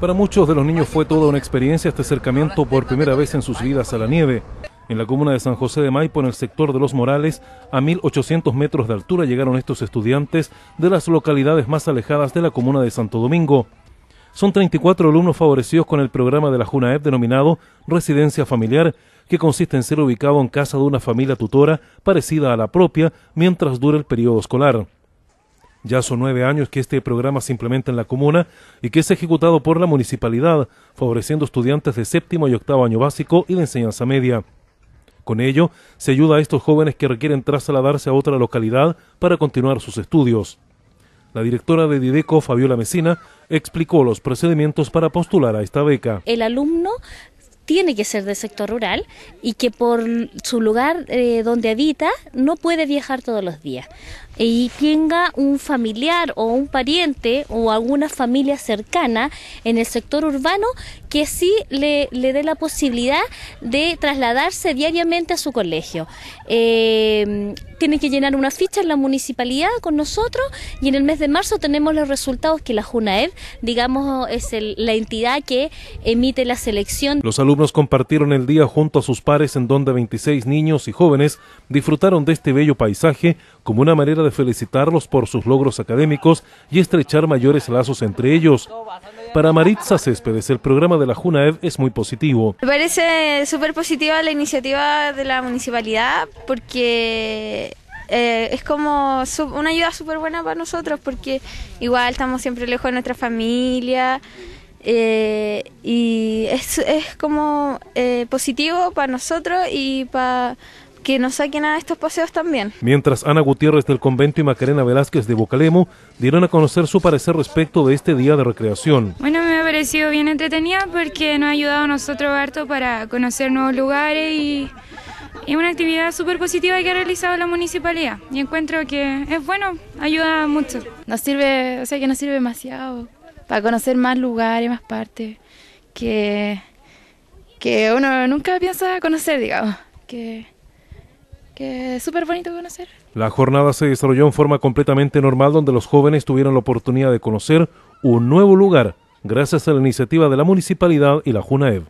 Para muchos de los niños fue toda una experiencia este acercamiento por primera vez en sus vidas a la nieve. En la comuna de San José de Maipo, en el sector de Los Morales, a 1.800 metros de altura llegaron estos estudiantes de las localidades más alejadas de la comuna de Santo Domingo. Son 34 alumnos favorecidos con el programa de la JUNAEP denominado Residencia Familiar, que consiste en ser ubicado en casa de una familia tutora parecida a la propia mientras dura el periodo escolar. Ya son nueve años que este programa se implementa en la comuna y que es ejecutado por la municipalidad, favoreciendo estudiantes de séptimo y octavo año básico y de enseñanza media. Con ello, se ayuda a estos jóvenes que requieren trasladarse a otra localidad para continuar sus estudios. La directora de Dideco, Fabiola Mesina, explicó los procedimientos para postular a esta beca. El alumno tiene que ser de sector rural y que por su lugar eh, donde habita no puede viajar todos los días y tenga un familiar o un pariente o alguna familia cercana en el sector urbano que sí le, le dé la posibilidad de trasladarse diariamente a su colegio. Eh, tiene que llenar una ficha en la municipalidad con nosotros y en el mes de marzo tenemos los resultados que la JUNAED, digamos, es la entidad que emite la selección. Los alumnos compartieron el día junto a sus pares en donde 26 niños y jóvenes disfrutaron de este bello paisaje como una manera de felicitarlos por sus logros académicos y estrechar mayores lazos entre ellos. Para Maritza Céspedes, el programa de la JUNAEV es muy positivo. Me parece súper positiva la iniciativa de la municipalidad porque eh, es como una ayuda súper buena para nosotros porque igual estamos siempre lejos de nuestra familia eh, y es, como eh, positivo para nosotros y para que nos saquen a estos paseos también. Mientras Ana Gutiérrez del convento y Macarena Velázquez de Bocalemo dieron a conocer su parecer respecto de este día de recreación. Bueno, me ha parecido bien entretenida porque nos ha ayudado a nosotros harto para conocer nuevos lugares y es una actividad súper positiva que ha realizado la municipalidad y encuentro que es bueno, ayuda mucho. Nos sirve, o sea que nos sirve demasiado para conocer más lugares, más partes que, que uno nunca piensa conocer, digamos, que que súper bonito conocer. La jornada se desarrolló en forma completamente normal donde los jóvenes tuvieron la oportunidad de conocer un nuevo lugar gracias a la iniciativa de la municipalidad y la JUNAEV.